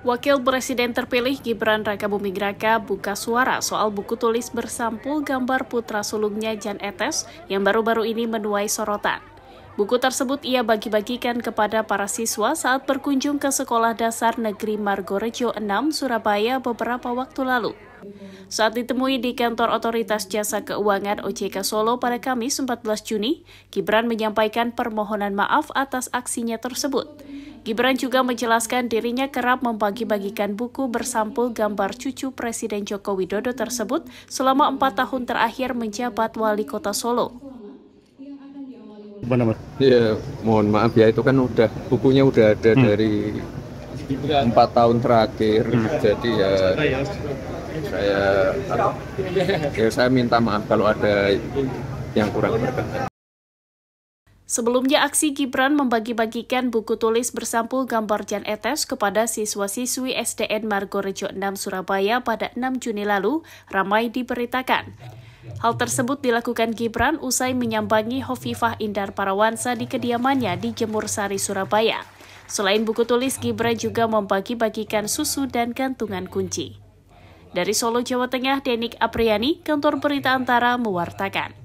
Wakil Presiden terpilih Gibran Raka Bumi Raka buka suara soal buku tulis bersampul gambar putra sulungnya Jan Etes yang baru-baru ini menuai sorotan. Buku tersebut ia bagi-bagikan kepada para siswa saat berkunjung ke Sekolah Dasar Negeri Margorejo 6, Surabaya beberapa waktu lalu. Saat ditemui di kantor Otoritas Jasa Keuangan OJK Solo pada Kamis 14 Juni, Gibran menyampaikan permohonan maaf atas aksinya tersebut. Gibran juga menjelaskan dirinya kerap membagi-bagikan buku bersampul gambar cucu Presiden Joko Widodo tersebut selama empat tahun terakhir menjabat wali kota Solo. Ya, mohon maaf ya itu kan udah bukunya udah ada hmm. dari empat tahun terakhir hmm. jadi ya saya ya saya minta maaf kalau ada yang kurang berkenan. Sebelumnya, aksi Gibran membagi-bagikan buku tulis bersampul gambar Jan Etes kepada siswa-siswi SDN Margorejo 6 Surabaya pada 6 Juni lalu ramai diberitakan. Hal tersebut dilakukan Gibran usai menyambangi Hovifah Indar Parawansa di kediamannya di Jemur Sari, Surabaya. Selain buku tulis, Gibran juga membagi-bagikan susu dan gantungan kunci. Dari Solo, Jawa Tengah, Denik Apriani, Kantor Berita Antara, mewartakan.